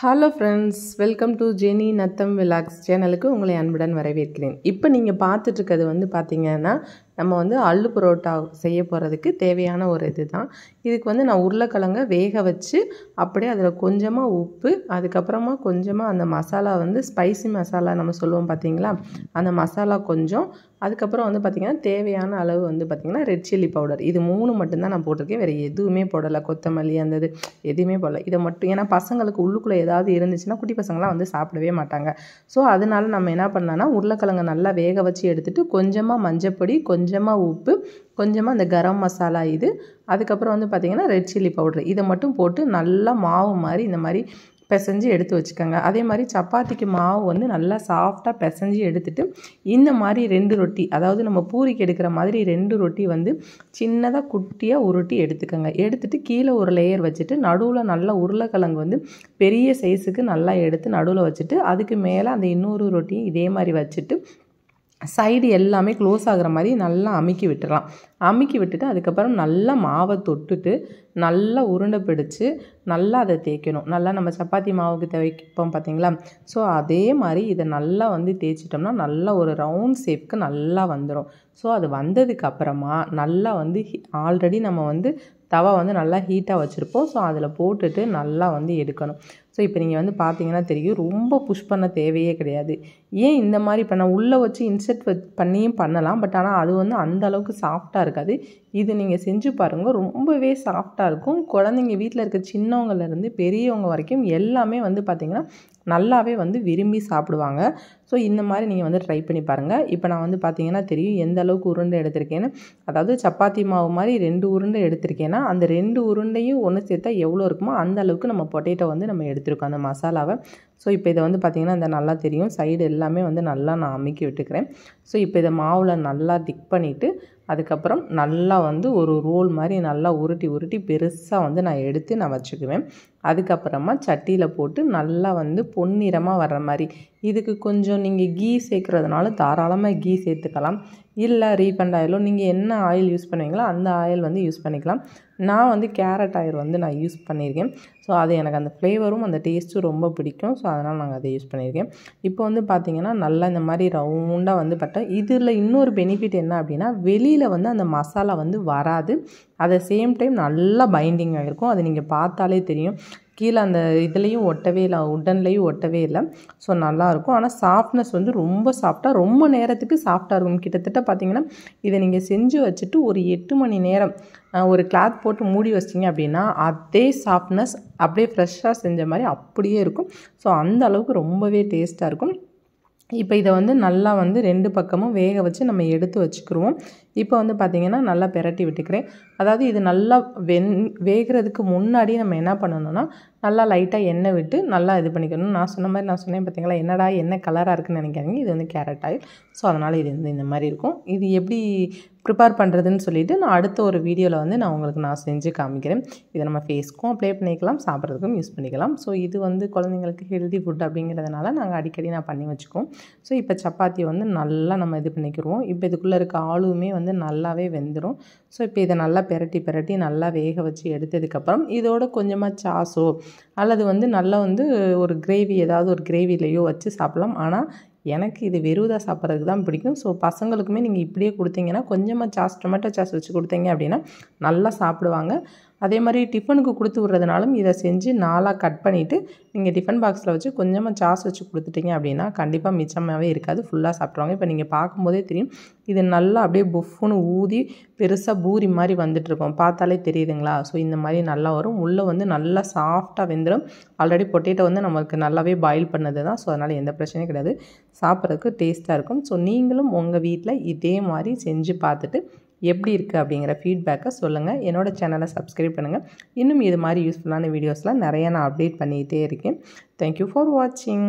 hello friends welcome to Jeni Natham vlogs சேனலுக்கு உங்களை அன்புடன் வரவேற்கிறேன் இப்போ நீங்கள் பார்த்துட்ருக்கிறது வந்து பார்த்தீங்கன்னா நம்ம வந்து அல்லு புரோட்டா செய்ய போகிறதுக்கு தேவையான ஒரு இது தான் இதுக்கு வந்து நான் உருளைக்கிழங்க வேக வச்சு அப்படியே அதில் கொஞ்சமாக உப்பு அதுக்கப்புறமா கொஞ்சமாக அந்த மசாலா வந்து ஸ்பைசி மசாலா நம்ம சொல்லுவோம் பார்த்திங்களா அந்த மசாலா கொஞ்சம் அதுக்கப்புறம் வந்து பார்த்திங்கன்னா தேவையான அளவு வந்து பார்த்திங்கன்னா ரெட் சில்லி பவுடர் இது மூணு மட்டும்தான் நான் போட்டிருக்கேன் வேறு எதுவுமே போடலை கொத்தமல்லி அந்த இது எதுவுமே போடலை இதை மட்டும் ஏன்னா பசங்களுக்கு உள்ளுக்குள்ளே ஏதாவது இருந்துச்சுன்னா குட்டி பசங்களாம் வந்து சாப்பிடவே மாட்டாங்க ஸோ அதனால் நம்ம என்ன பண்ணலான்னா உருளைக்கிழங்க நல்லா வேக வச்சு எடுத்துகிட்டு கொஞ்சமாக மஞ்சப்பொடி கொஞ்சம் கொஞ்சமாக உப்பு கொஞ்சமாக அந்த கரம் மசாலா இது அதுக்கப்புறம் வந்து பார்த்திங்கன்னா ரெட் சில்லி பவுடர் இதை மட்டும் போட்டு நல்லா மாவு மாதிரி இந்த மாதிரி பிசைஞ்சு எடுத்து வச்சுக்கோங்க அதே மாதிரி சப்பாத்திக்கு மாவு வந்து நல்லா சாஃப்டாக பிசைஞ்சு எடுத்துகிட்டு இந்த மாதிரி ரெண்டு ரொட்டி அதாவது நம்ம பூரிக்கு எடுக்கிற மாதிரி ரெண்டு ரொட்டி வந்து சின்னதாக குட்டியாக உருட்டி எடுத்துக்கோங்க எடுத்துகிட்டு கீழே ஒரு லேயர் வச்சுட்டு நடுவில் நல்லா உருளைக்கிழங்கு வந்து பெரிய சைஸுக்கு நல்லா எடுத்து நடுவில் வச்சுட்டு அதுக்கு மேலே அந்த இன்னொரு ரொட்டியும் இதே மாதிரி வச்சுட்டு சைடு எல்லாமே க்ளோஸ் ஆகிற மாதிரி நல்லா அமுக்கி விட்டுடலாம் அமுக்கி விட்டுட்டு அதுக்கப்புறம் நல்லா மாவை தொட்டுட்டு நல்லா உருண்டை பிடிச்சி நல்லா அதை தேய்க்கணும் நல்லா நம்ம சப்பாத்தி மாவுக்கு தேய்ப்போம் பார்த்தீங்களா ஸோ அதே மாதிரி இதை நல்லா வந்து தேய்ச்சிட்டோம்னா நல்லா ஒரு ரவுண்ட் ஷேப்க்கு நல்லா வந்துடும் ஸோ அது வந்ததுக்கு அப்புறமா நல்லா வந்து ஆல்ரெடி நம்ம வந்து தவா வந்து நல்லா ஹீட்டாக வச்சுருப்போம் ஸோ அதில் போட்டுட்டு நல்லா வந்து எடுக்கணும் ஸோ இப்போ நீங்கள் வந்து பார்த்தீங்கன்னா தெரியும் ரொம்ப புஷ் பண்ண தேவையே கிடையாது ஏன் இந்த மாதிரி பண்ண உள்ளே வச்சு இன்செர்ட் பண்ணியும் பண்ணலாம் பட் ஆனால் அது வந்து அந்த அளவுக்கு சாஃப்டாக இருக்காது இது நீங்கள் செஞ்சு பாருங்கள் ரொம்பவே சாஃப்டாக இருக்கும் குழந்தைங்க வீட்டில் இருக்க சின்னவங்கலேருந்து பெரியவங்க வரைக்கும் எல்லாமே வந்து பார்த்திங்கன்னா நல்லாவே வந்து விரும்பி சாப்பிடுவாங்க ஸோ இந்த மாதிரி நீங்கள் வந்து ட்ரை பண்ணி பாருங்கள் இப்போ நான் வந்து பார்த்தீங்கன்னா தெரியும் எந்த அளவுக்கு உருண்டை எடுத்திருக்கேன்னு அதாவது சப்பாத்தி மாவு மாதிரி ரெண்டு உருண்டை எடுத்திருக்கேன்னா அந்த ரெண்டு உருண்டையும் ஒன்று சேர்த்தா எவ்வளோ இருக்குமோ அந்த அளவுக்கு நம்ம பொட்டேட்டோ வந்து நம்ம எடுத்து எடுத்திருக்கோம் அந்த மசாலாவை ஸோ இப்போ இதை வந்து பார்த்திங்கன்னா இந்த நல்லா தெரியும் சைடு எல்லாமே வந்து நல்லா நான் அமுக்கி விட்டுக்கிறேன் ஸோ இப்போ இதை மாவில் நல்லா டிக் பண்ணிவிட்டு அதுக்கப்புறம் நல்லா வந்து ஒரு ரோல் மாதிரி நல்லா உருட்டி உருட்டி பெருசாக வந்து நான் எடுத்து நான் வச்சுக்குவேன் அதுக்கப்புறமா சட்டியில் போட்டு நல்லா வந்து பொன்னிறமாக வர்ற மாதிரி இதுக்கு கொஞ்சம் நீங்கள் கீ சேர்க்குறதுனால தாராளமாக கீ சேர்த்துக்கலாம் இல்லை ரீஃபண்ட் ஆயிலோ நீங்கள் என்ன ஆயில் யூஸ் பண்ணுவீங்களோ அந்த ஆயில் வந்து யூஸ் பண்ணிக்கலாம் நான் வந்து கேரட் ஆயில் வந்து நான் யூஸ் பண்ணியிருக்கேன் ஸோ அது எனக்கு அந்த ஃப்ளேவரும் அந்த டேஸ்ட்டும் ரொம்ப பிடிக்கும் ஸோ அதனால் நாங்கள் அதை யூஸ் பண்ணியிருக்கேன் இப்போ வந்து பார்த்திங்கன்னா நல்லா இந்த மாதிரி ரவுண்டாக வந்து பட்டோம் இதில் இன்னொரு பெனிஃபிட் என்ன அப்படின்னா வெளியில் வெளியில் வந்து அந்த மசாலா வந்து வராது அதை சேம் டைம் நல்லா பைண்டிங் ஆகிருக்கும் அது நீங்கள் பார்த்தாலே தெரியும் கீழே அந்த இதுலேயும் ஒட்டவே இல்லை உடன்லேயும் ஒட்டவே இல்லை ஸோ நல்லாயிருக்கும் ஆனால் சாஃப்ட்னஸ் வந்து ரொம்ப சாஃப்டாக ரொம்ப நேரத்துக்கு சாஃப்டாக இருக்கும் கிட்டத்தட்ட பார்த்திங்கன்னா இதை நீங்கள் செஞ்சு வச்சுட்டு ஒரு எட்டு மணி நேரம் ஒரு கிளாத் போட்டு மூடி வச்சிங்க அப்படின்னா அதே சாஃப்ட்னஸ் அப்படியே ஃப்ரெஷ்ஷாக செஞ்ச மாதிரி அப்படியே இருக்கும் ஸோ அந்த அளவுக்கு ரொம்பவே டேஸ்ட்டாக இருக்கும் இப்போ இதை வந்து நல்லா வந்து ரெண்டு பக்கமும் வேக வச்சு நம்ம எடுத்து வச்சுக்கிடுவோம் இப்போ வந்து பார்த்திங்கன்னா நல்லா பெரட்டி விட்டுக்கிறேன் அதாவது இது நல்லா வெந் வேகிறதுக்கு முன்னாடி நம்ம என்ன பண்ணணும்னா நல்லா லைட்டாக எண்ணெய் விட்டு நல்லா இது பண்ணிக்கணும் நான் சொன்ன மாதிரி நான் சொன்னேன் பார்த்தீங்களா என்னடா என்ன கலராக இருக்குன்னு நினைக்காதீங்க இது வந்து கேரட் ஆயில் ஸோ அதனால் இது வந்து இந்த மாதிரி இருக்கும் இது எப்படி ப்ரிப்பேர் பண்ணுறதுன்னு சொல்லிவிட்டு நான் அடுத்த ஒரு வீடியோவில் வந்து நான் உங்களுக்கு நான் செஞ்சு காமிக்கிறேன் இதை நம்ம ஃபேஸ்க்கும் அப்ளை பண்ணிக்கலாம் சாப்பிட்றதுக்கும் யூஸ் பண்ணிக்கலாம் ஸோ இது வந்து குழந்தைங்களுக்கு ஹெல்தி ஃபுட் அப்படிங்கிறதுனால நாங்கள் அடிக்கடி நான் பண்ணி வச்சுக்கோம் ஸோ இப்போ சப்பாத்தி வந்து நல்லா நம்ம இது பண்ணிக்கிறோம் இப்போ இதுக்குள்ளே இருக்க ஆளுமே வந்து வந்து நல்லாவே வெந்துடும் ஸோ இப்போ இதை நல்லா பெரட்டி பெரட்டி நல்லா வேக வச்சு எடுத்ததுக்கப்புறம் இதோட கொஞ்சமாக சாஸோ அல்லது வந்து நல்லா வந்து ஒரு கிரேவி ஏதாவது ஒரு கிரேவிலையோ வச்சு சாப்பிடலாம் ஆனால் எனக்கு இது வெறுதாக சாப்பிட்றதுக்கு தான் பிடிக்கும் ஸோ பசங்களுக்குமே நீங்கள் இப்படியே கொடுத்தீங்கன்னா கொஞ்சமாக சாஸ் டொமேட்டோ சாஸ் வச்சு கொடுத்தீங்க அப்படின்னா நல்லா சாப்பிடுவாங்க அதே மாதிரி டிஃபனுக்கு கொடுத்து விட்றதுனாலும் இதை செஞ்சு நாளாக கட் பண்ணிவிட்டு நீங்கள் டிஃபன் பாக்ஸில் வச்சு கொஞ்சமாக சாஸ் வச்சு கொடுத்துட்டீங்க அப்படின்னா கண்டிப்பாக மிச்சமாகவே இருக்காது ஃபுல்லாக சாப்பிட்ருவாங்க இப்போ நீங்கள் பார்க்கும்போதே தெரியும் இது நல்லா அப்படியே புஃப்னு ஊதி பெருசாக பூரி மாதிரி வந்துட்டுருக்கோம் பார்த்தாலே தெரியுதுங்களா ஸோ இந்த மாதிரி நல்லா வரும் உள்ளே வந்து நல்லா சாஃப்டாக வெந்துடும் ஆல்ரெடி பொட்டேட்டோ வந்து நம்மளுக்கு நல்லாவே பாயில் பண்ணது தான் ஸோ அதனால் எந்த பிரச்சனையும் கிடையாது சாப்பிட்றதுக்கு டேஸ்ட்டாக இருக்கும் ஸோ நீங்களும் உங்கள் வீட்டில் இதே மாதிரி செஞ்சு பார்த்துட்டு எப்படி இருக்குது அப்படிங்கிற ஃபீட்பேக்கை சொல்லுங்கள் என்னோடய சேனலை சப்ஸ்கிரைப் பண்ணுங்கள் இன்னும் இது மாதிரி யூஸ்ஃபுல்லான வீடியோஸ்லாம் நிறையா நான் அப்டேட் பண்ணிகிட்டே இருக்கேன் தேங்க்யூ ஃபார் வாட்சிங்